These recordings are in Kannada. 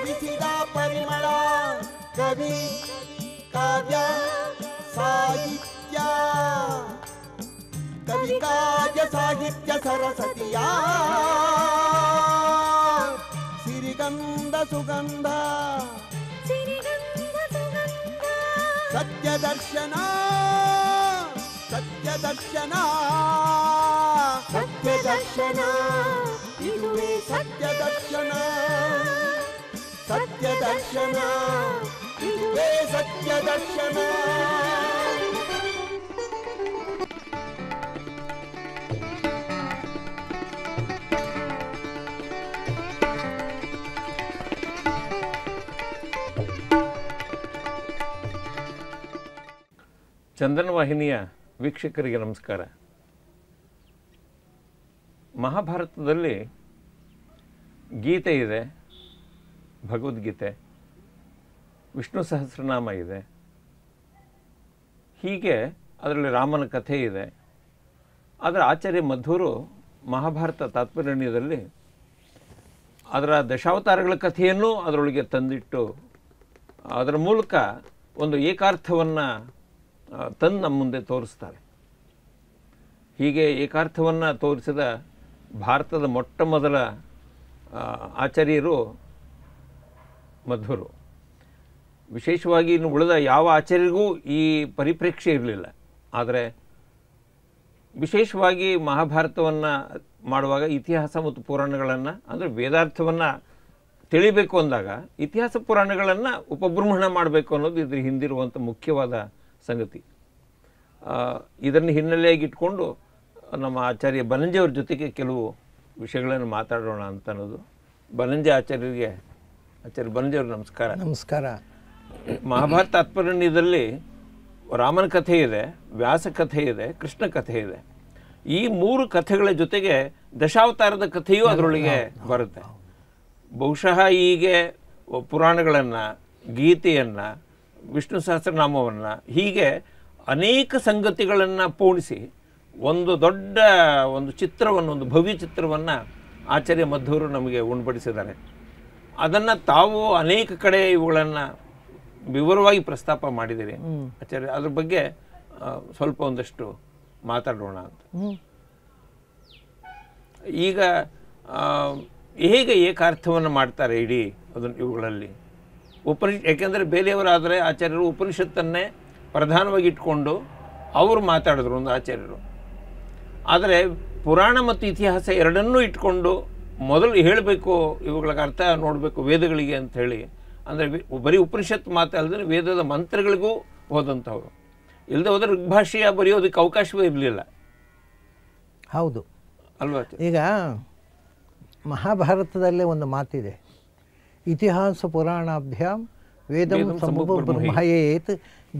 कभी सीधा परिमला कभी काव्य साहित्य कभी काव्य साहित्य सरस्वतिया सिरिगंध सुगंध सत्य दर्शन सत्य दर्शन सत्य दर्शन सत्य दर्शन ಸತ್ಯ ದರ್ಶನ ಇದುವೇ ಸತ್ಯ ದರ್ಶನ ವಾಹಿನಿಯ ವೀಕ್ಷಕರಿಗೆ ನಮಸ್ಕಾರ ಮಹಾಭಾರತದಲ್ಲಿ ಗೀತೆ ಇದೆ ಭಗವದ್ಗೀತೆ ವಿಷ್ಣು ಸಹಸ್ರನಾಮ ಇದೆ ಹೀಗೆ ಅದರಲ್ಲಿ ರಾಮನ ಕಥೆ ಇದೆ ಆದರೆ ಆಚಾರ್ಯ ಮಧುರು ಮಹಾಭಾರತ ತಾತ್ಪರ್ಯದಲ್ಲಿ ಅದರ ದಶಾವತಾರಗಳ ಕಥೆಯನ್ನು ಅದರೊಳಗೆ ತಂದಿಟ್ಟು ಅದರ ಮೂಲಕ ಒಂದು ಏಕಾರ್ಥವನ್ನು ತಂದು ನಮ್ಮ ಮುಂದೆ ತೋರಿಸ್ತಾರೆ ಹೀಗೆ ಏಕಾರ್ಥವನ್ನು ತೋರಿಸಿದ ಭಾರತದ ಮೊಟ್ಟ ಮೊದಲ ಆಚಾರ್ಯರು ಮಧ್ವರು ವಿಶೇಷವಾಗಿ ಇನ್ನು ಉಳಿದ ಯಾವ ಆಚಾರ್ಯರಿಗೂ ಈ ಪರಿಪ್ರೇಕ್ಷೆ ಇರಲಿಲ್ಲ ಆದರೆ ವಿಶೇಷವಾಗಿ ಮಹಾಭಾರತವನ್ನು ಮಾಡುವಾಗ ಇತಿಹಾಸ ಮತ್ತು ಪುರಾಣಗಳನ್ನು ಅಂದರೆ ವೇದಾರ್ಥವನ್ನು ತಿಳಿಬೇಕು ಅಂದಾಗ ಇತಿಹಾಸ ಪುರಾಣಗಳನ್ನು ಉಪಬ್ರಹ್ಮಣ ಮಾಡಬೇಕು ಅನ್ನೋದು ಇದ್ರ ಹಿಂದಿರುವಂಥ ಮುಖ್ಯವಾದ ಸಂಗತಿ ಇದನ್ನು ಹಿನ್ನೆಲೆಯಾಗಿ ಇಟ್ಕೊಂಡು ನಮ್ಮ ಆಚಾರ್ಯ ಬನಂಜೆಯವ್ರ ಜೊತೆಗೆ ಕೆಲವು ವಿಷಯಗಳನ್ನು ಮಾತಾಡೋಣ ಅಂತ ಅನ್ನೋದು ಬನಂಜೆ ಆಚಾರ್ಯರಿಗೆ ಆಚಾರ್ಯ ಬಂದೇವ್ರ ನಮಸ್ಕಾರ ನಮಸ್ಕಾರ ಮಹಾಭಾರತ ತಾತ್ಪರ್ಯದಲ್ಲಿ ರಾಮನ ಕಥೆ ಇದೆ ವ್ಯಾಸ ಕಥೆ ಇದೆ ಕೃಷ್ಣ ಕಥೆ ಇದೆ ಈ ಮೂರು ಕಥೆಗಳ ಜೊತೆಗೆ ದಶಾವತಾರದ ಕಥೆಯೂ ಅದರೊಳಗೆ ಬರುತ್ತೆ ಬಹುಶಃ ಹೀಗೆ ಪುರಾಣಗಳನ್ನು ಗೀತೆಯನ್ನು ವಿಷ್ಣು ಸಹಸ್ರನಾಮವನ್ನು ಹೀಗೆ ಅನೇಕ ಸಂಗತಿಗಳನ್ನು ಪೂರ್ಣಿಸಿ ಒಂದು ದೊಡ್ಡ ಒಂದು ಚಿತ್ರವನ್ನು ಒಂದು ಭವ್ಯ ಚಿತ್ರವನ್ನು ಆಚಾರ್ಯ ಮಧ್ವರು ನಮಗೆ ಉಣ್ಪಡಿಸಿದ್ದಾರೆ ಅದನ್ನು ತಾವು ಅನೇಕ ಕಡೆ ಇವುಗಳನ್ನು ವಿವರವಾಗಿ ಪ್ರಸ್ತಾಪ ಮಾಡಿದಿರಿ ಆಚಾರ್ಯ ಅದ್ರ ಬಗ್ಗೆ ಸ್ವಲ್ಪ ಒಂದಷ್ಟು ಮಾತಾಡೋಣ ಅಂತ ಈಗ ಹೇಗೆ ಏಕಾರ್ಥವನ್ನು ಮಾಡ್ತಾರೆ ಇಡೀ ಅದನ್ನು ಇವುಗಳಲ್ಲಿ ಉಪನಿಷ್ ಯಾಕೆಂದರೆ ಬೇರೆಯವರಾದರೆ ಆಚಾರ್ಯರು ಉಪನಿಷತ್ತನ್ನೇ ಪ್ರಧಾನವಾಗಿ ಇಟ್ಕೊಂಡು ಅವರು ಮಾತಾಡಿದ್ರು ಒಂದು ಆಚಾರ್ಯರು ಆದರೆ ಪುರಾಣ ಮತ್ತು ಇತಿಹಾಸ ಎರಡನ್ನೂ ಇಟ್ಕೊಂಡು ಮೊದಲು ಹೇಳಬೇಕು ಇವುಗಳಿಗೆ ಅರ್ಥ ನೋಡಬೇಕು ವೇದಗಳಿಗೆ ಅಂತ ಹೇಳಿ ಅಂದರೆ ಬರೀ ಉಪನಿಷತ್ ಅಲ್ಲದೆ ವೇದದ ಮಂತ್ರಗಳಿಗೂ ಹೋದಂಥವ್ರು ಇಲ್ಲದೆ ಹೋದರೆ ಋಗ್ಭಾಷೆಯ ಬರೆಯೋದಕ್ಕೆ ಅವಕಾಶವೇ ಇರಲಿಲ್ಲ ಹೌದು ಅಲ್ವಾ ಈಗ ಮಹಾಭಾರತದಲ್ಲೇ ಒಂದು ಮಾತಿದೆ ಇತಿಹಾಸ ಪುರಾಣಾಭ್ಯಾಂ ವೇದ ಬ್ರಹ್ಮಯೇತ್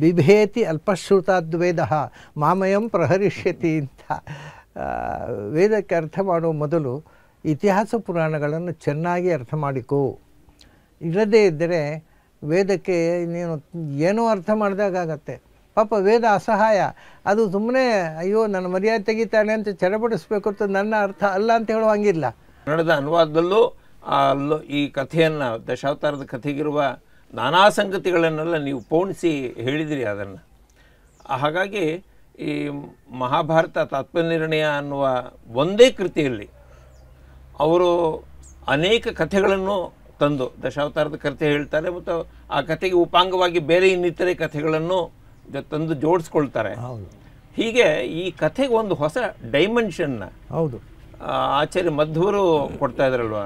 ಬಿಭೇತಿ ಅಲ್ಪಶ್ರುತಾದ್ವೇದ ಮಾಮಯಂ ಪ್ರಹರಿಷ್ಯತಿ ಅಂತ ವೇದಕ್ಕೆ ಅರ್ಥ ಮಾಡುವ ಮೊದಲು ಇತಿಹಾಸ ಪುರಾಣಗಳನ್ನು ಚೆನ್ನಾಗಿ ಅರ್ಥ ಮಾಡಿಕೋ ಇಲ್ಲದೇ ಇದ್ದರೆ ವೇದಕ್ಕೆ ನೀನು ಏನೋ ಅರ್ಥ ಮಾಡಿದಾಗತ್ತೆ ಪಾಪ ವೇದ ಅಸಹಾಯ ಅದು ಸುಮ್ಮನೆ ಅಯ್ಯೋ ನನ್ನ ಮರ್ಯಾದೆ ತೆಗಿತಾನೆ ಅಂತ ಚಡಪಡಿಸ್ಬೇಕು ಅಂತ ನನ್ನ ಅರ್ಥ ಅಲ್ಲ ಅಂತ ಹೇಳೋ ಹಂಗಿಲ್ಲ ಕನ್ನಡದ ಅನುವಾದದಲ್ಲೂ ಅಲ್ಲೂ ಈ ಕಥೆಯನ್ನು ದಶಾವತಾರದ ಕಥೆಗಿರುವ ನಾನಾ ಸಂಗತಿಗಳನ್ನೆಲ್ಲ ನೀವು ಪೋಣಿಸಿ ಹೇಳಿದಿರಿ ಅದನ್ನು ಹಾಗಾಗಿ ಈ ಮಹಾಭಾರತ ತಾತ್ಪರ್ಯ ಅನ್ನುವ ಒಂದೇ ಕೃತಿಯಲ್ಲಿ ಅವರು ಅನೇಕ ಕಥೆಗಳನ್ನು ತಂದು ದಶಾವತಾರದ ಕಥೆ ಹೇಳ್ತಾರೆ ಮತ್ತು ಆ ಕಥೆಗೆ ಉಪಾಂಗವಾಗಿ ಬೇರೆ ಇನ್ನಿತರೆ ಕಥೆಗಳನ್ನು ತಂದು ಜೋಡಿಸ್ಕೊಳ್ತಾರೆ ಹೀಗೆ ಈ ಕಥೆಗೆ ಒಂದು ಹೊಸ ಡೈಮೆನ್ಷನ್ನ ಹೌದು ಆಚಾರ್ಯ ಮಧ್ವರು ಕೊಡ್ತಾ ಇದ್ರಲ್ವಾ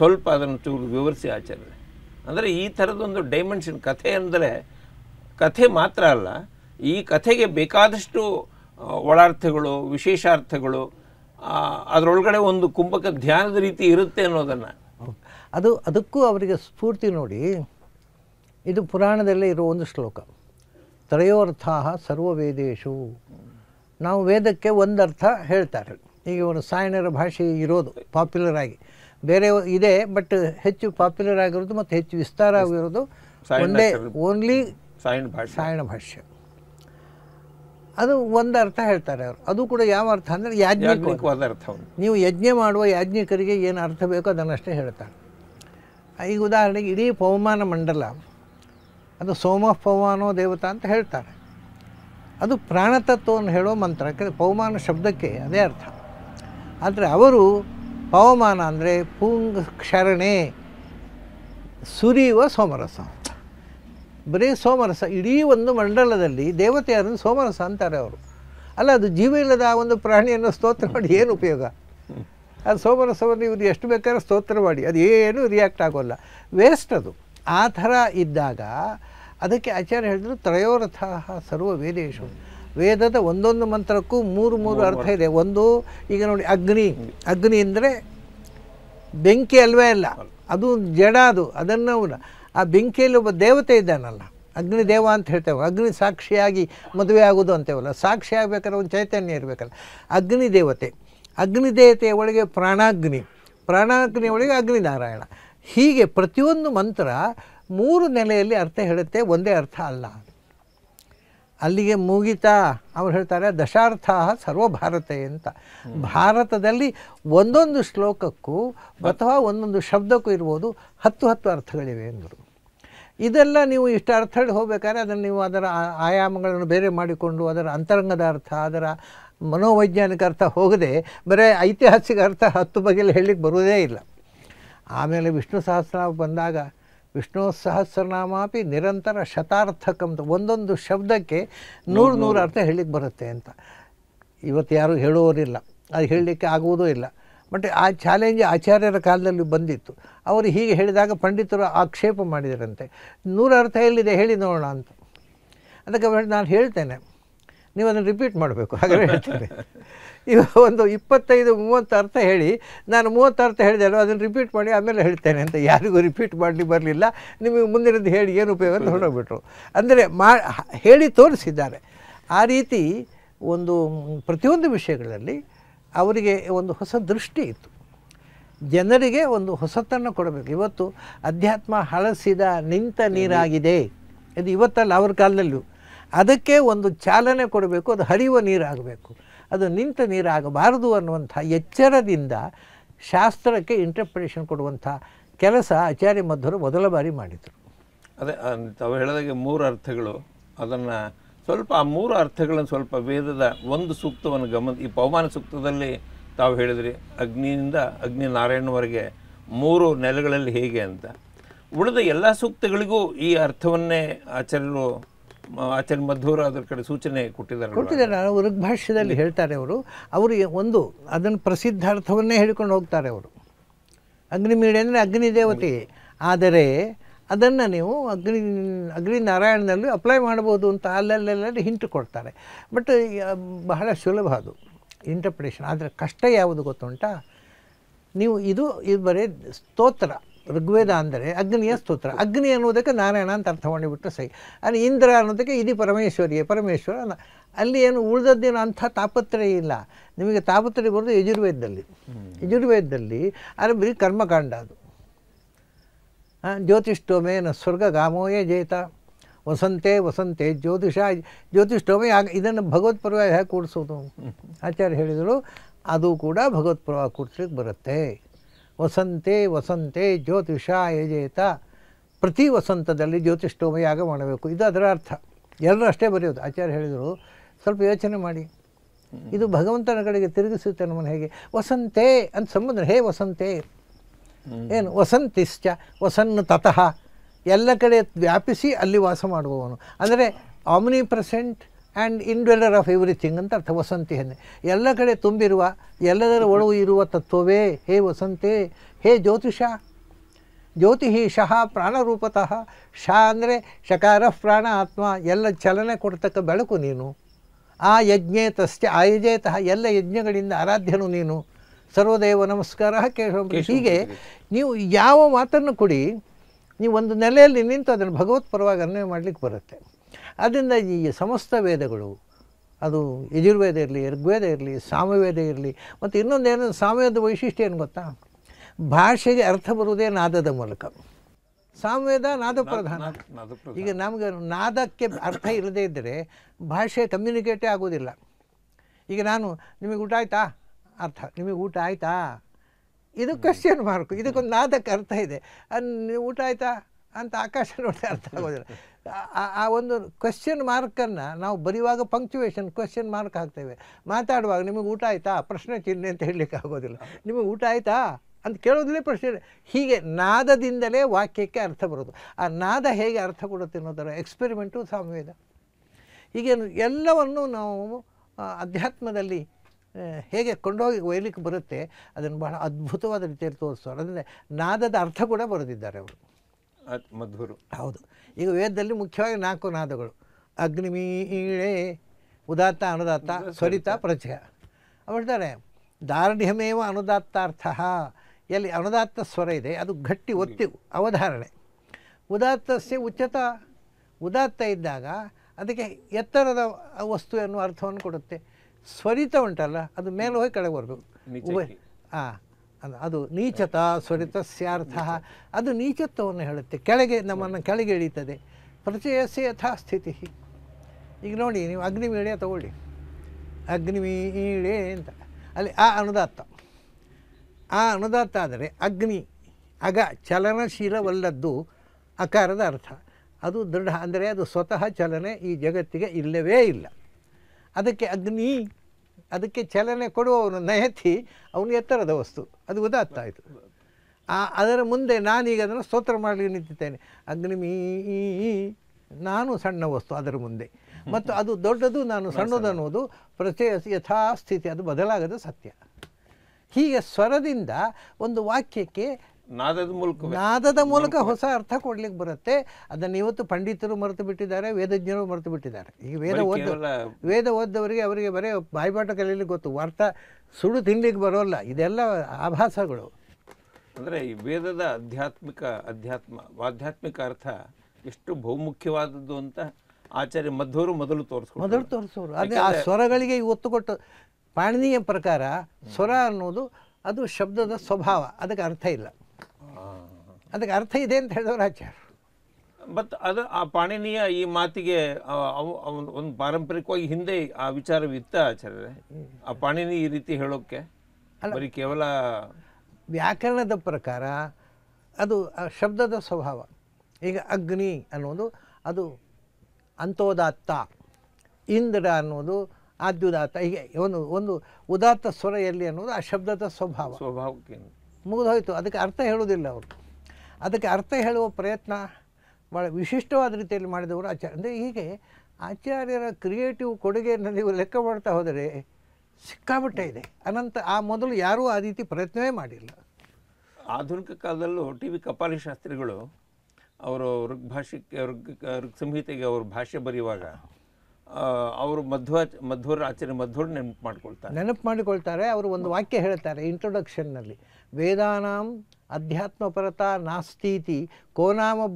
ಸ್ವಲ್ಪ ಅದನ್ನು ಚೂರು ವಿವರಿಸಿ ಆಚಾರ್ಯ ಅಂದರೆ ಈ ಥರದೊಂದು ಡೈಮೆನ್ಷನ್ ಕಥೆ ಅಂದರೆ ಕಥೆ ಮಾತ್ರ ಅಲ್ಲ ಈ ಕಥೆಗೆ ಬೇಕಾದಷ್ಟು ಒಳಾರ್ಥಗಳು ವಿಶೇಷಾರ್ಥಗಳು ಅದರೊಳಗಡೆ ಒಂದು ಕುಂಭಕ ಧ್ಯಾನದ ರೀತಿ ಇರುತ್ತೆ ಅನ್ನೋದನ್ನು ಅದು ಅದಕ್ಕೂ ಅವರಿಗೆ ಸ್ಫೂರ್ತಿ ನೋಡಿ ಇದು ಪುರಾಣದಲ್ಲೇ ಇರುವ ಒಂದು ಶ್ಲೋಕ ತ್ರಯೋರ್ಥ ಸರ್ವವೇದೇಶು ನಾವು ವೇದಕ್ಕೆ ಒಂದು ಅರ್ಥ ಹೇಳ್ತಾರೆ ಈಗ ಇವರು ಸಾಯಣರ ಭಾಷೆ ಇರೋದು ಪಾಪ್ಯುಲರ್ ಆಗಿ ಬೇರೆ ಇದೆ ಬಟ್ ಹೆಚ್ಚು ಪಾಪ್ಯುಲರ್ ಆಗಿರೋದು ಮತ್ತು ಹೆಚ್ಚು ವಿಸ್ತಾರ ಆಗಿರೋದು ಒಂದೇ ಓನ್ಲಿ ಸಾಯಣ ಭಾಷೆ ಸಾಯಣ ಭಾಷೆ ಅದು ಒಂದು ಅರ್ಥ ಹೇಳ್ತಾರೆ ಅವರು ಅದು ಕೂಡ ಯಾವ ಅರ್ಥ ಅಂದರೆ ಯಾಜ್ಞಿಕವಾದ ಅರ್ಥ ನೀವು ಯಜ್ಞ ಮಾಡುವ ಯಾಜ್ಞಿಕರಿಗೆ ಏನು ಅರ್ಥ ಬೇಕೋ ಅದನ್ನಷ್ಟೇ ಹೇಳ್ತಾರೆ ಈಗ ಉದಾಹರಣೆಗೆ ಇಡೀ ಪವಮಾನ ಮಂಡಲ ಅದು ಸೋಮ ಪವಮಾನೋ ದೇವತಾ ಅಂತ ಹೇಳ್ತಾರೆ ಅದು ಪ್ರಾಣತತ್ವವನ್ನು ಹೇಳೋ ಮಂತ್ರ ಯಾಕಂದರೆ ಪವಮಾನ ಶಬ್ದಕ್ಕೆ ಅದೇ ಅರ್ಥ ಆದರೆ ಅವರು ಪವಮಾನ ಅಂದರೆ ಪೂಂಗ್ ಕ್ಷರಣೆ ಸುರಿಯುವ ಸೋಮರಸ ಬರೀ ಸೋಮರಸ ಇಡೀ ಒಂದು ಮಂಡಲದಲ್ಲಿ ದೇವತೆಯನ್ನು ಸೋಮರಸ ಅಂತಾರೆ ಅವರು ಅಲ್ಲ ಅದು ಜೀವ ಇಲ್ಲದ ಆ ಒಂದು ಪ್ರಾಣಿಯನ್ನು ಸ್ತೋತ್ರ ಮಾಡಿ ಏನು ಉಪಯೋಗ ಅದು ಸೋಮರಸವನ್ನು ಇವರು ಎಷ್ಟು ಬೇಕಾದ್ರೂ ಸ್ತೋತ್ರ ಮಾಡಿ ಅದು ಏನು ರಿಯಾಕ್ಟ್ ಆಗೋಲ್ಲ ವೇಸ್ಟ್ ಅದು ಆ ಥರ ಇದ್ದಾಗ ಅದಕ್ಕೆ ಆಚಾರ್ಯ ಹೇಳಿದ್ರು ತ್ರಯೋರಥ ಸರ್ವ ವೇದೇಶು ವೇದದ ಒಂದೊಂದು ಮಂತ್ರಕ್ಕೂ ಮೂರು ಮೂರು ಅರ್ಥ ಇದೆ ಒಂದು ಈಗ ನೋಡಿ ಅಗ್ನಿ ಅಗ್ನಿ ಅಂದರೆ ಬೆಂಕಿ ಅಲ್ವೇ ಅಲ್ಲ ಅದು ಜಡ ಅದು ಅದನ್ನು ಆ ಬೆಂಕಿಯಲ್ಲಿ ಒಬ್ಬ ದೇವತೆ ಇದ್ದಾನಲ್ಲ ಅಗ್ನಿದೇವ ಅಂತ ಹೇಳ್ತೇವೆ ಅಗ್ನಿ ಸಾಕ್ಷಿಯಾಗಿ ಮದುವೆ ಆಗೋದು ಅಂತೇವಲ್ಲ ಸಾಕ್ಷಿ ಆಗಬೇಕಾದ್ರೆ ಒಂದು ಚೈತನ್ಯ ಇರಬೇಕಲ್ಲ ಅಗ್ನಿದೇವತೆ ಅಗ್ನಿದೇವತೆಯ ಒಳಗೆ ಪ್ರಾಣಾಗ್ನಿ ಪ್ರಾಣಾಗ್ನಿ ಒಳಗೆ ಅಗ್ನಿನಾರಾಯಣ ಹೀಗೆ ಪ್ರತಿಯೊಂದು ಮಂತ್ರ ಮೂರು ನೆಲೆಯಲ್ಲಿ ಅರ್ಥ ಹೇಳುತ್ತೆ ಒಂದೇ ಅರ್ಥ ಅಲ್ಲ ಅಲ್ಲಿಗೆ ಮುಗಿತಾ ಅವ್ರು ಹೇಳ್ತಾರೆ ದಶಾರ್ಥ ಸರ್ವಭಾರತೆ ಅಂತ ಭಾರತದಲ್ಲಿ ಒಂದೊಂದು ಶ್ಲೋಕಕ್ಕೂ ಅಥವಾ ಒಂದೊಂದು ಶಬ್ದಕ್ಕೂ ಇರ್ಬೋದು ಹತ್ತು ಹತ್ತು ಅರ್ಥಗಳಿವೆ ಎಂದರು ಇದೆಲ್ಲ ನೀವು ಇಷ್ಟು ಅರ್ಥಗಳು ಹೋಗ್ಬೇಕಾದ್ರೆ ಅದನ್ನು ನೀವು ಅದರ ಆಯಾಮಗಳನ್ನು ಬೇರೆ ಮಾಡಿಕೊಂಡು ಅದರ ಅಂತರಂಗದ ಅರ್ಥ ಅದರ ಮನೋವೈಜ್ಞಾನಿಕ ಅರ್ಥ ಹೋಗದೆ ಬರೀ ಐತಿಹಾಸಿಕ ಅರ್ಥ ಹತ್ತು ಬಗೆಯಲ್ಲಿ ಹೇಳಲಿಕ್ಕೆ ಬರುವುದೇ ಇಲ್ಲ ಆಮೇಲೆ ವಿಷ್ಣು ಸಹಸ್ರ ಬಂದಾಗ ವಿಷ್ಣು ಸಹಸ್ರನಾಮ ಅಪಿ ನಿರಂತರ ಶತಾರ್ಥಕಂತ ಒಂದೊಂದು ಶಬ್ದಕ್ಕೆ ನೂರು ನೂರು ಅರ್ಥ ಹೇಳಲಿಕ್ಕೆ ಬರುತ್ತೆ ಅಂತ ಇವತ್ತು ಯಾರೂ ಹೇಳುವವರಿಲ್ಲ ಅದು ಹೇಳಲಿಕ್ಕೆ ಆಗುವುದೂ ಇಲ್ಲ ಬಟ್ ಆ ಚಾಲೆಂಜ್ ಆಚಾರ್ಯರ ಕಾಲದಲ್ಲಿ ಬಂದಿತ್ತು ಅವರು ಹೀಗೆ ಹೇಳಿದಾಗ ಪಂಡಿತರು ಆಕ್ಷೇಪ ಮಾಡಿದರಂತೆ ನೂರ ಅರ್ಥ ಎಲ್ಲಿದೆ ಹೇಳಿ ನೋಡೋಣ ಅಂತ ಅದಕ್ಕೆ ನಾನು ಹೇಳ್ತೇನೆ ನೀವು ಅದನ್ನು ರಿಪೀಟ್ ಮಾಡಬೇಕು ಹಾಗೆ ಹೇಳ್ತಾರೆ ಇವ ಒಂದು ಇಪ್ಪತ್ತೈದು ಮೂವತ್ತು ಅರ್ಥ ಹೇಳಿ ನಾನು ಮೂವತ್ತು ಅರ್ಥ ಹೇಳಿದೆ ಅದನ್ನು ರಿಪೀಟ್ ಮಾಡಿ ಆಮೇಲೆ ಹೇಳ್ತೇನೆ ಅಂತ ಯಾರಿಗೂ ರಿಪೀಟ್ ಮಾಡಲಿ ಬರಲಿಲ್ಲ ನಿಮಗೆ ಮುಂದಿನದ್ದು ಹೇಳಿ ಏನು ಉಪಯೋಗ ಅಂತ ಹೊರಟೋಗ್ಬಿಟ್ರು ಅಂದರೆ ಮಾ ಹೇಳಿ ತೋರಿಸಿದ್ದಾರೆ ಆ ರೀತಿ ಒಂದು ಪ್ರತಿಯೊಂದು ವಿಷಯಗಳಲ್ಲಿ ಅವರಿಗೆ ಒಂದು ಹೊಸ ದೃಷ್ಟಿ ಇತ್ತು ಜನರಿಗೆ ಒಂದು ಹೊಸತನ್ನು ಕೊಡಬೇಕು ಇವತ್ತು ಅಧ್ಯಾತ್ಮ ಹಳಸಿದ ನಿಂತ ನೀರಾಗಿದೆ ಇದು ಇವತ್ತಲ್ಲ ಅವ್ರ ಕಾಲದಲ್ಲೂ ಅದಕ್ಕೆ ಒಂದು ಚಾಲನೆ ಕೊಡಬೇಕು ಅದು ಹರಿಯುವ ನೀರಾಗಬೇಕು ಅದು ನಿಂತ ನೀರಾಗಬಾರದು ಅನ್ನುವಂಥ ಎಚ್ಚರದಿಂದ ಶಾಸ್ತ್ರಕ್ಕೆ ಇಂಟರ್ಪ್ರಿಟೇಷನ್ ಕೊಡುವಂಥ ಕೆಲಸ ಆಚಾರ್ಯ ಮಧ್ವರು ಮೊದಲ ಬಾರಿ ಮಾಡಿದರು ಅದೇ ತಾವು ಹೇಳಿದಾಗೆ ಮೂರು ಅರ್ಥಗಳು ಅದನ್ನು ಸ್ವಲ್ಪ ಆ ಮೂರು ಅರ್ಥಗಳನ್ನು ಸ್ವಲ್ಪ ವೇದದ ಒಂದು ಸೂಕ್ತವನ್ನು ಗಮನ ಈ ಪವಮಾನ ಸೂಕ್ತದಲ್ಲಿ ತಾವು ಹೇಳಿದ್ರಿ ಅಗ್ನಿಯಿಂದ ಅಗ್ನಿ ನಾರಾಯಣವರೆಗೆ ಮೂರು ನೆಲೆಗಳಲ್ಲಿ ಹೇಗೆ ಅಂತ ಉಳಿದ ಎಲ್ಲ ಸೂಕ್ತಗಳಿಗೂ ಈ ಅರ್ಥವನ್ನೇ ಆಚಾರ್ಯರು ಆಚಾರ್ಯ ಮಧುರ ಅದರ ಕಡೆ ಸೂಚನೆ ಕೊಟ್ಟಿದ್ದಾರೆ ಕೊಟ್ಟಿದ್ದಾರೆ ಅವರು ಹೇಳ್ತಾರೆ ಅವರು ಅವರು ಒಂದು ಅದನ್ನು ಪ್ರಸಿದ್ಧಾರ್ಥವನ್ನೇ ಹೇಳಿಕೊಂಡು ಹೋಗ್ತಾರೆ ಅವರು ಅಗ್ನಿಮೀಡೆ ಅಂದರೆ ಅಗ್ನಿ ದೇವತೆ ಆದರೆ ಅದನ್ನು ನೀವು ಅಗ್ನಿ ಅಗ್ನಿ ನಾರಾಯಣದಲ್ಲಿ ಅಪ್ಲೈ ಮಾಡ್ಬೋದು ಅಂತ ಅಲ್ಲಲ್ಲೆಲ್ಲ ಹಿಂಟ್ ಕೊಡ್ತಾರೆ ಬಟ್ ಬಹಳ ಸುಲಭ ಅದು ಇಂಟರ್ಪ್ರಿಟೇಷನ್ ಆದರೆ ಕಷ್ಟ ಯಾವುದು ಗೊತ್ತುಂಟಾ ನೀವು ಇದು ಇದು ಬರೀ ಸ್ತೋತ್ರ ಋಗ್ವೇದ ಅಂದರೆ ಅಗ್ನಿಯ ಸ್ತೋತ್ರ ಅಗ್ನಿ ಅನ್ನೋದಕ್ಕೆ ನಾರಾಯಣ ಅಂತ ಅರ್ಥ ಮಾಡಿಬಿಟ್ಟು ಸೈ ಅಲ್ಲಿ ಇಂದ್ರ ಅನ್ನೋದಕ್ಕೆ ಇಡೀ ಪರಮೇಶ್ವರಿಯೇ ಪರಮೇಶ್ವರ ಅಲ್ಲಿ ಏನು ಉಳಿದದ್ದೇನು ಅಂಥ ತಾಪತ್ರಯ ಇಲ್ಲ ನಿಮಗೆ ತಾಪತ್ರಯ ಬರೋದು ಯಜುರ್ವೇದದಲ್ಲಿ ಯಜುರ್ವೇದದಲ್ಲಿ ಅದು ಬರೀ ಕರ್ಮಕಾಂಡ ಅದು ಜ್ಯೋತಿಷ್ಠೋಮೇನ ಗಾಮೋಯೇ ಜೇತ ವಸಂತೆ ವಸಂತೆ ಜ್ಯೋತಿಷ ಜ್ಯೋತಿಷ್ಠೋಮೆ ಇದನ್ನು ಭಗವತ್ಪ್ರವಾಹ ಹೇಗೆ ಕೂಡಿಸೋದು ಆಚಾರ್ಯ ಹೇಳಿದರು ಅದು ಕೂಡ ಭಗವತ್ಪ್ರವಾಹ ಕೂಡಿಸ್ಲಿಕ್ಕೆ ಬರುತ್ತೆ ವಸಂತೆ ವಸಂತೆ ಜ್ಯೋತಿಷ ಯಜೇತ ಪ್ರತಿ ವಸಂತದಲ್ಲಿ ಜ್ಯೋತಿಷ್ಠೋಮ ಯಾಗ ಮಾಡಬೇಕು ಇದು ಅದರ ಅರ್ಥ ಎಲ್ಲರೂ ಅಷ್ಟೇ ಬರೆಯೋದು ಆಚಾರ್ಯ ಹೇಳಿದರು ಸ್ವಲ್ಪ ಯೋಚನೆ ಮಾಡಿ ಇದು ಭಗವಂತನ ಕಡೆಗೆ ತಿರುಗಿಸುತ್ತೆ ನಮ್ಮನ್ನು ಹೇಗೆ ವಸಂತೆ ಅಂತ ಸಂಬಂಧ ಹೇ ವಸಂತೆ ಏನು ವಸಂತಿಶ್ಚ ವಸನ್ನ ತತಃ ಎಲ್ಲ ಕಡೆ ವ್ಯಾಪಿಸಿ ಅಲ್ಲಿ ವಾಸ ಮಾಡುವವನು ಅಂದರೆ omnipresent and indweller of everything ಅಂತ ಅರ್ಥ ವಸಂತಿ ಎಲ್ಲ ಕಡೆ ತುಂಬಿರುವ ಎಲ್ಲದರ ಒಳವು ಇರುವ ತತ್ವವೇ ಹೇ ವಸಂತೆ ಹೇ ಜ್ಯೋತಿಷ ಜ್ಯೋತಿ ಶಃ ಪ್ರಾಣರೂಪತಃ ಶ ಅಂದರೆ ಶಕಾರ ಪ್ರಾಣ ಆತ್ಮ ಎಲ್ಲ ಚಲನೆ ಕೊಡ್ತಕ್ಕ ಬೆಳಕು ನೀನು ಆ ಯಜ್ಞೇತಸ್ಯ ಆಯುಜೇತಃ ಎಲ್ಲ ಯಜ್ಞಗಳಿಂದ ಆರಾಧ್ಯನು ನೀನು ಸರ್ವದೇವ ನಮಸ್ಕಾರ ಕೇಶವ ಹೀಗೆ ನೀವು ಯಾವ ಮಾತನ್ನು ಕೊಡಿ ನೀವು ಒಂದು ನೆಲೆಯಲ್ಲಿ ನಿಂತು ಅದನ್ನು ಭಗವತ್ ಪರವಾಗಿ ಅನ್ವಯ ಮಾಡಲಿಕ್ಕೆ ಬರುತ್ತೆ ಆದ್ದರಿಂದ ಈ ಸಮಸ್ತ ವೇದಗಳು ಅದು ಯಜುರ್ವೇದ ಇರಲಿ ಋಗ್ವೇದ ಇರಲಿ ಸಾಮವೇದ ಇರಲಿ ಮತ್ತು ಇನ್ನೊಂದು ಏನು ಸಾಮವೇದ ವೈಶಿಷ್ಟ್ಯ ಏನು ಗೊತ್ತಾ ಭಾಷೆಗೆ ಅರ್ಥ ಬರುವುದೇ ನಾದದ ಮೂಲಕ ಸಾಮವೇದ ನಾದ ಪ್ರಧಾನ ಈಗ ನಮಗೆ ನಾದಕ್ಕೆ ಅರ್ಥ ಇಲ್ಲದೇ ಇದ್ದರೆ ಭಾಷೆ ಕಮ್ಯುನಿಕೇಟೇ ಆಗೋದಿಲ್ಲ ಈಗ ನಾನು ನಿಮಗೆ ಊಟ ಆಯ್ತಾ ಅರ್ಥ ನಿಮಗೆ ಊಟ ಆಯ್ತಾ ಇದು ಕ್ವಶನ್ ಮಾರ್ಕ್ ಇದಕ್ಕೊಂದು ನಾದಕ್ಕೆ ಅರ್ಥ ಇದೆ ನೀವು ಊಟ ಆಯ್ತಾ ಅಂತ ಆಕಾಶ ನೋಡಿದ್ರೆ ಅರ್ಥ ಆಗೋದಿಲ್ಲ ಆ ಒಂದು ಕ್ವೆಶನ್ ಮಾರ್ಕನ್ನು ನಾವು ಬರೆಯುವಾಗ ಪಂಕ್ಚುವೇಶನ್ ಕ್ವೆಶನ್ ಮಾರ್ಕ್ ಹಾಕ್ತೇವೆ ಮಾತಾಡುವಾಗ ನಿಮಗೆ ಊಟ ಆಯಿತಾ ಪ್ರಶ್ನೆ ಚಿಹ್ನೆ ಅಂತ ಹೇಳಲಿಕ್ಕೆ ಆಗೋದಿಲ್ಲ ನಿಮಗೆ ಊಟ ಆಯಿತಾ ಅಂತ ಕೇಳೋದಿಲ್ಲ ಪ್ರಶ್ನೆ ಹೀಗೆ ನಾದದಿಂದಲೇ ವಾಕ್ಯಕ್ಕೆ ಅರ್ಥ ಬರೋದು ಆ ನಾದ ಹೇಗೆ ಅರ್ಥ ಕೊಡುತ್ತೆ ಅನ್ನೋದರ ಎಕ್ಸ್ಪೆರಿಮೆಂಟು ಸಾಮ್ಯದ ಹೀಗೇನು ಎಲ್ಲವನ್ನು ನಾವು ಅಧ್ಯಾತ್ಮದಲ್ಲಿ ಹೇಗೆ ಕೊಂಡೋಗಿ ಒಯ್ಲಿಕ್ಕೆ ಬರುತ್ತೆ ಅದನ್ನು ಬಹಳ ಅದ್ಭುತವಾದ ರೀತಿಯಲ್ಲಿ ತೋರಿಸೋರು ಅಂದರೆ ನಾದದ ಅರ್ಥ ಕೂಡ ಬರೆದಿದ್ದಾರೆ ಅವರು ಮಧುರು ಹೌದು ಈಗ ವೇದದಲ್ಲಿ ಮುಖ್ಯವಾಗಿ ನಾಲ್ಕು ನಾದಗಳು ಅಗ್ನಿಮೀಳೆ ಉದಾತ್ತ ಅನುದಾತ್ತ ಸ್ವರಿತ ಪ್ರಚಯ ಹೇಳ್ತಾರೆ ದಾರ್ಢ್ಯಮೇವ ಅನುದಾತ್ತಾರ್ಥ ಎಲ್ಲಿ ಅನುದಾತ್ತ ಸ್ವರ ಇದೆ ಅದು ಗಟ್ಟಿ ಒತ್ತಿ ಅವಧಾರಣೆ ಉದಾತ್ತಸ್ಯ ಉಚಿತ ಉದಾತ್ತ ಇದ್ದಾಗ ಅದಕ್ಕೆ ಎತ್ತರದ ವಸ್ತು ಎನ್ನುವ ಅರ್ಥವನ್ನು ಕೊಡುತ್ತೆ ಸ್ವರಿತ ಉಂಟಲ್ಲ ಅದು ಮೇಲೆ ಹೋಗಿ ಕಡೆ ಬರಬೇಕು ಹಾಂ ಅದು ನೀಚತ ಸ್ವರಿತಸ್ಯಾರ್ಥ ಅದು ನೀಚತ್ವವನ್ನು ಹೇಳುತ್ತೆ ಕೆಳಗೆ ನಮ್ಮನ್ನು ಕೆಳಗೆ ಇಳೀತದೆ ಯಥಾ ಸ್ಥಿತಿ ಈಗ ನೋಡಿ ನೀವು ಅಗ್ನಿವೀಳೆ ತಗೊಳ್ಳಿ ಅಗ್ನಿವೀಳೆ ಅಂತ ಅಲ್ಲಿ ಆ ಅನುದಾತ್ತ ಆ ಅನುದಾತ್ತ ಆದರೆ ಅಗ್ನಿ ಅಗ ಚಲನಶೀಲವಲ್ಲದ್ದು ಅಕಾರದ ಅರ್ಥ ಅದು ದೃಢ ಅಂದರೆ ಅದು ಸ್ವತಃ ಚಲನೆ ಈ ಜಗತ್ತಿಗೆ ಇಲ್ಲವೇ ಇಲ್ಲ ಅದಕ್ಕೆ ಅಗ್ನಿ ಅದಕ್ಕೆ ಚಲನೆ ಕೊಡುವವನು ನಯತಿ ಅವನು ಎತ್ತರದ ವಸ್ತು ಅದು ಉದಾತ್ತ ಆಯಿತು ಆ ಅದರ ಮುಂದೆ ನಾನೀಗ ಅದನ್ನು ಸ್ತೋತ್ರ ಮಾಡಲಿ ನಿಂತಿದ್ದೇನೆ ಅಗ್ನಿಮೀ ನಾನು ಸಣ್ಣ ವಸ್ತು ಅದರ ಮುಂದೆ ಮತ್ತು ಅದು ದೊಡ್ಡದು ನಾನು ಸಣ್ಣದು ಅನ್ನೋದು ಪ್ರತ್ಯಯ ಯಥಾಸ್ಥಿತಿ ಅದು ಬದಲಾಗದ ಸತ್ಯ ಹೀಗೆ ಸ್ವರದಿಂದ ಒಂದು ವಾಕ್ಯಕ್ಕೆ ನಾದದ ಮೂಲಕ ನಾದದ ಮೂಲಕ ಹೊಸ ಅರ್ಥ ಕೊಡ್ಲಿಕ್ಕೆ ಬರುತ್ತೆ ಅದನ್ನು ಇವತ್ತು ಪಂಡಿತರು ಮರೆತು ಬಿಟ್ಟಿದ್ದಾರೆ ವೇದಜ್ಞರು ಮರೆತು ಬಿಟ್ಟಿದ್ದಾರೆ ಈಗ ವೇದ ಓದ ವೇದ ಓದ್ದವರಿಗೆ ಅವರಿಗೆ ಬರೀ ಬಾಯಿಪಾಠ ಕಲೀಲಿಕ್ಕೆ ಗೊತ್ತು ಅರ್ಥ ಸುಡು ತಿನ್ಲಿಕ್ಕೆ ಬರೋಲ್ಲ ಇದೆಲ್ಲ ಆಭಾಸಗಳು ಅಂದರೆ ಈ ವೇದದ ಆಧ್ಯಾತ್ಮಿಕ ಅಧ್ಯಾತ್ಮ ಆಧ್ಯಾತ್ಮಿಕ ಅರ್ಥ ಎಷ್ಟು ಬಹುಮುಖ್ಯವಾದದ್ದು ಅಂತ ಆಚಾರ್ಯ ಮಧ್ವರು ಮೊದಲು ತೋರಿಸ್ಕೊ ಮೊದಲು ತೋರಿಸೋರು ಅದೇ ಆ ಸ್ವರಗಳಿಗೆ ಒತ್ತು ಕೊಟ್ಟು ಪಾಣಿನಿಯ ಪ್ರಕಾರ ಸ್ವರ ಅನ್ನೋದು ಅದು ಶಬ್ದದ ಸ್ವಭಾವ ಅದಕ್ಕೆ ಅರ್ಥ ಇಲ್ಲ ಅದಕ್ಕೆ ಅರ್ಥ ಇದೆ ಅಂತ ಹೇಳಿದವರು ಆಚಾರ ಬಟ್ ಅದು ಆ ಪಾಣಿನಿಯ ಈ ಮಾತಿಗೆ ಒಂದು ಪಾರಂಪರಿಕವಾಗಿ ಹಿಂದೆ ಆ ವಿಚಾರವಿತ್ತ ಆಚಾರ್ಯ ಆ ಪಾಣಿನಿ ಈ ರೀತಿ ಹೇಳೋಕ್ಕೆ ಬರೀ ಕೇವಲ ವ್ಯಾಕರಣದ ಪ್ರಕಾರ ಅದು ಆ ಶಬ್ದದ ಸ್ವಭಾವ ಈಗ ಅಗ್ನಿ ಅನ್ನೋದು ಅದು ಅಂತೋದಾತ್ತ ಇಂದ್ರ ಅನ್ನೋದು ಆದ್ಯುದಾತ್ತ ಹೀಗೆ ಒಂದು ಒಂದು ಉದಾತ್ತ ಸ್ವರ ಎಲ್ಲಿ ಅನ್ನೋದು ಆ ಶಬ್ದದ ಸ್ವಭಾವ ಸ್ವಭಾವಕ್ಕೆ ಮುಗಿದೋಯ್ತು ಅದಕ್ಕೆ ಅರ್ಥ ಹೇಳೋದಿಲ್ಲ ಅವರು ಅದಕ್ಕೆ ಅರ್ಥ ಹೇಳುವ ಪ್ರಯತ್ನ ಭಾಳ ವಿಶಿಷ್ಟವಾದ ರೀತಿಯಲ್ಲಿ ಮಾಡಿದವರು ಆಚಾರ್ಯ ಅಂದರೆ ಹೀಗೆ ಆಚಾರ್ಯರ ಕ್ರಿಯೇಟಿವ್ ಕೊಡುಗೆಯನ್ನು ನೀವು ಲೆಕ್ಕ ಮಾಡ್ತಾ ಹೋದರೆ ಸಿಕ್ಕಾಬಿಟ್ಟೆ ಇದೆ ಅನಂತ ಆ ಮೊದಲು ಯಾರೂ ಆ ರೀತಿ ಪ್ರಯತ್ನವೇ ಮಾಡಿಲ್ಲ ಆಧುನಿಕ ಕಾಲದಲ್ಲೂ ಟಿ ವಿ ಕಪಾಲಿ ಶಾಸ್ತ್ರಿಗಳು ಅವರು ಋಗ್ ಭಾಷೆಗೆ ಋಗ್ ಋಗ್ ಸಂಹಿತೆಗೆ ಅವರು ಭಾಷೆ ಬರೆಯುವಾಗ ಅವರು ಮಧ್ವ ಮಧ್ವರ ಆಚಾರ್ಯ ಮಧ್ವರ ನೆನಪು ಮಾಡ್ಕೊಳ್ತಾರೆ ನೆನಪು ಮಾಡಿಕೊಳ್ತಾರೆ ಅವರು ಒಂದು ವಾಕ್ಯ ಹೇಳ್ತಾರೆ ಇಂಟ್ರೊಡಕ್ಷನ್ನಲ್ಲಿ ವೇದಾನಾಂ ಅಧ್ಯಾತ್ಮಪರತಾ ನಾಸ್ತೀತಿ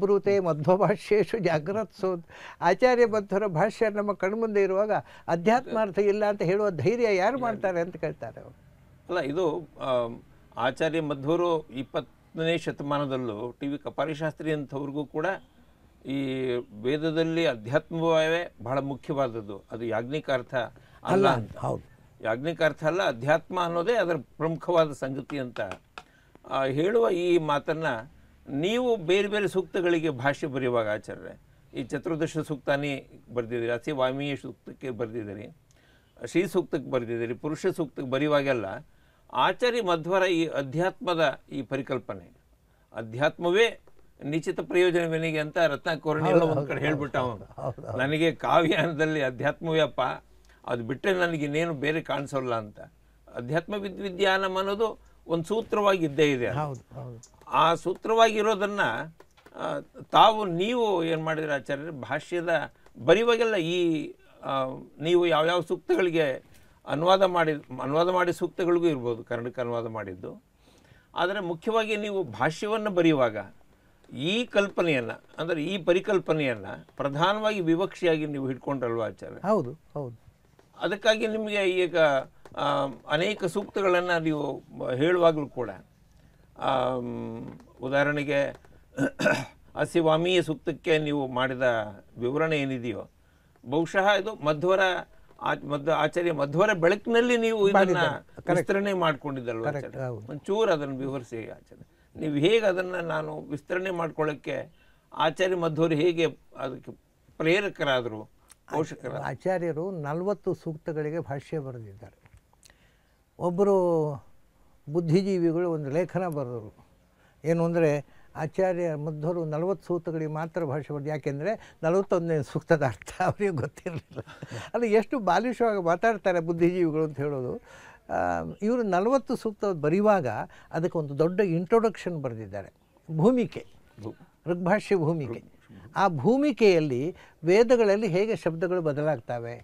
ಬ್ರೂತೆ ಮಧ್ವಭಾಷ್ಯೇಶು ಜಾಗ್ರತ್ ಸೋದ್ ಆಚಾರ್ಯ ಬದ್ಧರ ಭಾಷ್ಯ ನಮ್ಮ ಕಣ್ಮುಂದೆ ಇರುವಾಗ ಅರ್ಥ ಇಲ್ಲ ಅಂತ ಹೇಳುವ ಧೈರ್ಯ ಯಾರು ಮಾಡ್ತಾರೆ ಅಂತ ಕೇಳ್ತಾರೆ ಅವರು ಅಲ್ಲ ಇದು ಆಚಾರ್ಯ ಮಧ್ವರು ಇಪ್ಪತ್ತನೇ ಶತಮಾನದಲ್ಲೂ ಟಿ ವಿ ಕಪಾರಿಶಾಸ್ತ್ರಿ ಅಂಥವ್ರಿಗೂ ಕೂಡ ಈ ವೇದದಲ್ಲಿ ಅಧ್ಯಾತ್ಮವೇ ಬಹಳ ಮುಖ್ಯವಾದದ್ದು ಅದು ಅರ್ಥ ಅಲ್ಲ ಹೌದು ಯಾಜ್ಞಿಕಾರ್ಥ ಅಲ್ಲ ಅಧ್ಯಾತ್ಮ ಅನ್ನೋದೇ ಅದರ ಪ್ರಮುಖವಾದ ಸಂಗತಿ ಅಂತ ಹೇಳುವ ಈ ಮಾತನ್ನು ನೀವು ಬೇರೆ ಬೇರೆ ಸೂಕ್ತಗಳಿಗೆ ಭಾಷೆ ಬರೆಯುವಾಗ ಆಚಾರ್ಯ ಈ ಚತುರ್ದಶ ಸೂಕ್ತಾನೇ ಬರೆದಿದ್ದೀರಿ ಅಸಿ ಸೂಕ್ತಕ್ಕೆ ಬರೆದಿದ್ದೀರಿ ಶ್ರೀ ಸೂಕ್ತಕ್ಕೆ ಬರೆದಿದ್ದೀರಿ ಪುರುಷ ಸೂಕ್ತಕ್ಕೆ ಬರೆಯುವಾಗೆಲ್ಲ ಆಚಾರ್ಯ ಮಧ್ವರ ಈ ಅಧ್ಯಾತ್ಮದ ಈ ಪರಿಕಲ್ಪನೆ ಅಧ್ಯಾತ್ಮವೇ ನಿಶ್ಚಿತ ಪ್ರಯೋಜನವೇನಿಗೆ ಅಂತ ರತ್ನ ಎಲ್ಲ ಒಂದು ಕಡೆ ಹೇಳ್ಬಿಟ್ಟ ಅವನು ನನಗೆ ಕಾವ್ಯಾನದಲ್ಲಿ ಅಧ್ಯಾತ್ಮವೇ ಅಪ್ಪ ಅದು ಬಿಟ್ಟರೆ ನನಗೆ ಇನ್ನೇನು ಬೇರೆ ಕಾಣಿಸೋಲ್ಲ ಅಂತ ಅಧ್ಯಾತ್ಮ ವಿದ್ಯಾನಂ ಅನ್ನೋದು ಒಂದು ಸೂತ್ರವಾಗಿ ಇದ್ದೇ ಇದೆ ಆ ಸೂತ್ರವಾಗಿರೋದನ್ನು ತಾವು ನೀವು ಏನು ಮಾಡಿದ್ರೆ ಆಚಾರ್ಯ ಭಾಷ್ಯದ ಬರೆಯುವಾಗೆಲ್ಲ ಈ ನೀವು ಯಾವ್ಯಾವ ಸೂಕ್ತಗಳಿಗೆ ಅನುವಾದ ಮಾಡಿ ಅನುವಾದ ಮಾಡಿ ಸೂಕ್ತಗಳಿಗೂ ಇರ್ಬೋದು ಕನ್ನಡಕ್ಕೆ ಅನುವಾದ ಮಾಡಿದ್ದು ಆದರೆ ಮುಖ್ಯವಾಗಿ ನೀವು ಭಾಷ್ಯವನ್ನು ಬರೆಯುವಾಗ ಈ ಕಲ್ಪನೆಯನ್ನು ಅಂದರೆ ಈ ಪರಿಕಲ್ಪನೆಯನ್ನು ಪ್ರಧಾನವಾಗಿ ವಿವಕ್ಷಿಯಾಗಿ ನೀವು ಹಿಡ್ಕೊಂಡ್ರಲ್ವ ಆಚಾರ್ಯ ಹೌದು ಹೌದು ಅದಕ್ಕಾಗಿ ನಿಮಗೆ ಈಗ ಅನೇಕ ಸೂಕ್ತಗಳನ್ನು ನೀವು ಹೇಳುವಾಗಲೂ ಕೂಡ ಉದಾಹರಣೆಗೆ ಅಸಿವಾಮೀಯ ಸೂಕ್ತಕ್ಕೆ ನೀವು ಮಾಡಿದ ವಿವರಣೆ ಏನಿದೆಯೋ ಬಹುಶಃ ಇದು ಮಧ್ವರ ಆಚಾರ್ಯ ಮಧ್ವರ ಬೆಳಕಿನಲ್ಲಿ ನೀವು ಇದನ್ನು ವಿಸ್ತರಣೆ ಮಾಡ್ಕೊಂಡಿದ್ದಲ್ವ ಒಂಚೂರು ಅದನ್ನು ವಿವರಿಸಿ ಆಚಾರ್ಯ ನೀವು ಹೇಗೆ ಅದನ್ನು ನಾನು ವಿಸ್ತರಣೆ ಮಾಡ್ಕೊಳ್ಳೋಕ್ಕೆ ಆಚಾರ್ಯ ಮಧ್ವರು ಹೇಗೆ ಅದಕ್ಕೆ ಪ್ರೇರಕರಾದರು ಪೋಷಕರ ಆಚಾರ್ಯರು ನಲವತ್ತು ಸೂಕ್ತಗಳಿಗೆ ಭಾಷ್ಯ ಬರೆದಿದ್ದಾರೆ ಒಬ್ಬರು ಬುದ್ಧಿಜೀವಿಗಳು ಒಂದು ಲೇಖನ ಬರೆದರು ಏನು ಅಂದರೆ ಆಚಾರ್ಯ ಮಧ್ವರು ನಲವತ್ತು ಸೂತ್ರಗಳಿಗೆ ಮಾತ್ರ ಭಾಷೆ ಬರೋದು ಯಾಕೆಂದರೆ ನಲವತ್ತೊಂದನೇ ಸೂಕ್ತದ ಅರ್ಥ ಅವರಿಗೆ ಗೊತ್ತಿರಲಿಲ್ಲ ಅಲ್ಲಿ ಎಷ್ಟು ಬಾಲಿಷವಾಗಿ ಮಾತಾಡ್ತಾರೆ ಬುದ್ಧಿಜೀವಿಗಳು ಅಂತ ಹೇಳೋದು ಇವರು ನಲವತ್ತು ಸೂಕ್ತ ಬರೆಯುವಾಗ ಒಂದು ದೊಡ್ಡ ಇಂಟ್ರೊಡಕ್ಷನ್ ಬರೆದಿದ್ದಾರೆ ಭೂಮಿಕೆ ಋಗ್ಭಾಷ್ಯ ಭೂಮಿಕೆ ಆ ಭೂಮಿಕೆಯಲ್ಲಿ ವೇದಗಳಲ್ಲಿ ಹೇಗೆ ಶಬ್ದಗಳು ಬದಲಾಗ್ತವೆ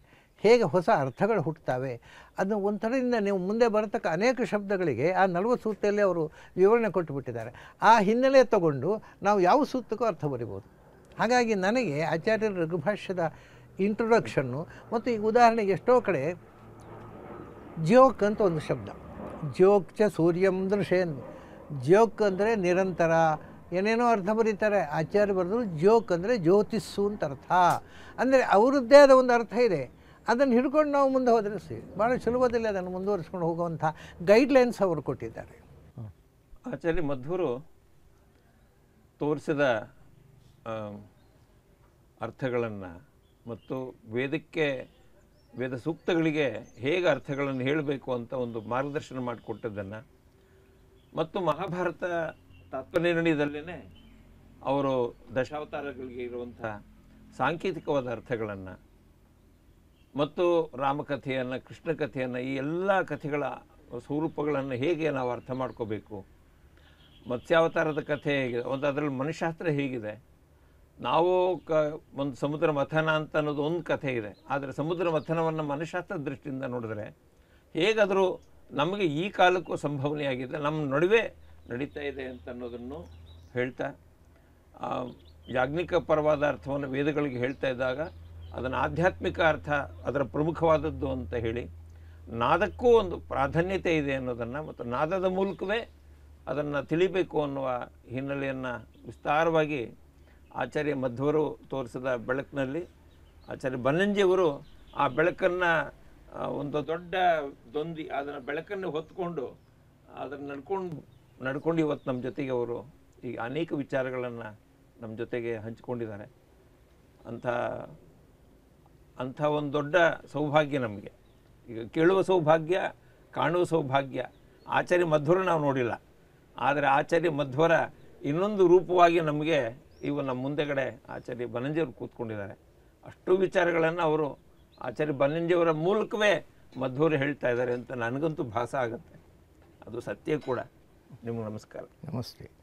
ಹೇಗೆ ಹೊಸ ಅರ್ಥಗಳು ಹುಟ್ಟುತ್ತವೆ ಅದನ್ನು ಒಂಥರದಿಂದ ನೀವು ಮುಂದೆ ಬರತಕ್ಕ ಅನೇಕ ಶಬ್ದಗಳಿಗೆ ಆ ನಲವತ್ತು ಸೂತ್ರದಲ್ಲಿ ಅವರು ವಿವರಣೆ ಕೊಟ್ಟುಬಿಟ್ಟಿದ್ದಾರೆ ಆ ಹಿನ್ನೆಲೆ ತಗೊಂಡು ನಾವು ಯಾವ ಸೂತ್ರಕ್ಕೂ ಅರ್ಥ ಬರಿಬೋದು ಹಾಗಾಗಿ ನನಗೆ ಆಚಾರ್ಯ ರಘುಭಾಷ್ಯದ ಇಂಟ್ರೊಡಕ್ಷನ್ನು ಮತ್ತು ಈಗ ಉದಾಹರಣೆಗೆ ಎಷ್ಟೋ ಕಡೆ ಜ್ಯೋಕ್ ಅಂತ ಒಂದು ಶಬ್ದ ಜ್ಯೋಕ್ ಚ ಸೂರ್ಯಂ ದೃಶೇನ್ ಜ್ಯೋಕ್ ಅಂದರೆ ನಿರಂತರ ಏನೇನೋ ಅರ್ಥ ಬರೀತಾರೆ ಆಚಾರ್ಯ ಬರೆದ್ರು ಜ್ಯೋಕ್ ಅಂದರೆ ಜ್ಯೋತಿಸ್ಸು ಅಂತ ಅರ್ಥ ಅಂದರೆ ಅವರದ್ದೇ ಆದ ಒಂದು ಅರ್ಥ ಇದೆ ಅದನ್ನು ಹಿಡ್ಕೊಂಡು ನಾವು ಮುಂದೆ ಹೋದರೆ ಸಿ ಭಾಳ ಸುಲಭದಲ್ಲಿ ಅದನ್ನು ಮುಂದುವರಿಸ್ಕೊಂಡು ಹೋಗುವಂಥ ಗೈಡ್ಲೈನ್ಸ್ ಅವರು ಕೊಟ್ಟಿದ್ದಾರೆ ಆಚಾರ್ಯ ಮಧುರು ತೋರಿಸಿದ ಅರ್ಥಗಳನ್ನು ಮತ್ತು ವೇದಕ್ಕೆ ವೇದ ಸೂಕ್ತಗಳಿಗೆ ಹೇಗೆ ಅರ್ಥಗಳನ್ನು ಹೇಳಬೇಕು ಅಂತ ಒಂದು ಮಾರ್ಗದರ್ಶನ ಮಾಡಿಕೊಟ್ಟದ್ದನ್ನು ಮತ್ತು ಮಹಾಭಾರತ ತತ್ವನಿರ್ಣಯದಲ್ಲೇ ಅವರು ದಶಾವತಾರಗಳಿಗೆ ಇರುವಂಥ ಸಾಂಕೇತಿಕವಾದ ಅರ್ಥಗಳನ್ನು ಮತ್ತು ರಾಮಕಥೆಯನ್ನು ಕೃಷ್ಣ ಕಥೆಯನ್ನು ಈ ಎಲ್ಲ ಕಥೆಗಳ ಸ್ವರೂಪಗಳನ್ನು ಹೇಗೆ ನಾವು ಅರ್ಥ ಮಾಡ್ಕೋಬೇಕು ಮತ್ಸ್ಯಾವತಾರದ ಕಥೆ ಹೇಗಿದೆ ಒಂದು ಅದರಲ್ಲಿ ಮನಃಶಾಸ್ತ್ರ ಹೇಗಿದೆ ನಾವು ಕ ಒಂದು ಸಮುದ್ರ ಮಥನ ಅಂತ ಅನ್ನೋದು ಒಂದು ಕಥೆ ಇದೆ ಆದರೆ ಸಮುದ್ರ ಮಥನವನ್ನು ಮನಃಶಾಸ್ತ್ರದ ದೃಷ್ಟಿಯಿಂದ ನೋಡಿದ್ರೆ ಹೇಗಾದರೂ ನಮಗೆ ಈ ಕಾಲಕ್ಕೂ ಸಂಭವನೆಯಾಗಿದೆ ನಮ್ಮ ನಡುವೆ ನಡೀತಾ ಇದೆ ಅಂತ ಅನ್ನೋದನ್ನು ಹೇಳ್ತಾ ಯಾಜ್ಞಿಕ ಪರವಾದ ಅರ್ಥವನ್ನು ವೇದಗಳಿಗೆ ಹೇಳ್ತಾ ಇದ್ದಾಗ ಅದನ್ನು ಆಧ್ಯಾತ್ಮಿಕ ಅರ್ಥ ಅದರ ಪ್ರಮುಖವಾದದ್ದು ಅಂತ ಹೇಳಿ ನಾದಕ್ಕೂ ಒಂದು ಪ್ರಾಧಾನ್ಯತೆ ಇದೆ ಅನ್ನೋದನ್ನು ಮತ್ತು ನಾದದ ಮೂಲಕವೇ ಅದನ್ನು ತಿಳಿಬೇಕು ಅನ್ನುವ ಹಿನ್ನೆಲೆಯನ್ನು ವಿಸ್ತಾರವಾಗಿ ಆಚಾರ್ಯ ಮಧ್ವರು ತೋರಿಸಿದ ಬೆಳಕಿನಲ್ಲಿ ಆಚಾರ್ಯ ಬನ್ನಂಜಿಯವರು ಆ ಬೆಳಕನ್ನು ಒಂದು ದೊಡ್ಡ ದೊಂದಿ ಅದರ ಬೆಳಕನ್ನು ಹೊತ್ಕೊಂಡು ಅದನ್ನು ನಡ್ಕೊಂಡು ನಡ್ಕೊಂಡು ಇವತ್ತು ನಮ್ಮ ಜೊತೆಗೆ ಅವರು ಈಗ ಅನೇಕ ವಿಚಾರಗಳನ್ನು ನಮ್ಮ ಜೊತೆಗೆ ಹಂಚಿಕೊಂಡಿದ್ದಾರೆ ಅಂಥ ಅಂಥ ಒಂದು ದೊಡ್ಡ ಸೌಭಾಗ್ಯ ನಮಗೆ ಈಗ ಕೇಳುವ ಸೌಭಾಗ್ಯ ಕಾಣುವ ಸೌಭಾಗ್ಯ ಆಚಾರ್ಯ ಮಧ್ವರ ನಾವು ನೋಡಿಲ್ಲ ಆದರೆ ಆಚಾರ್ಯ ಮಧ್ವರ ಇನ್ನೊಂದು ರೂಪವಾಗಿ ನಮಗೆ ಇವು ನಮ್ಮ ಮುಂದೆಗಡೆ ಆಚಾರ್ಯ ಬನಂಜಿಯವರು ಕೂತ್ಕೊಂಡಿದ್ದಾರೆ ಅಷ್ಟು ವಿಚಾರಗಳನ್ನು ಅವರು ಆಚಾರ್ಯ ಬನಂಜಿಯವರ ಮೂಲಕವೇ ಮಧ್ವರು ಹೇಳ್ತಾ ಇದ್ದಾರೆ ಅಂತ ನನಗಂತೂ ಭಾಸ ಆಗುತ್ತೆ ಅದು ಸತ್ಯ ಕೂಡ ನಿಮಗೆ ನಮಸ್ಕಾರ ನಮಸ್ತೆ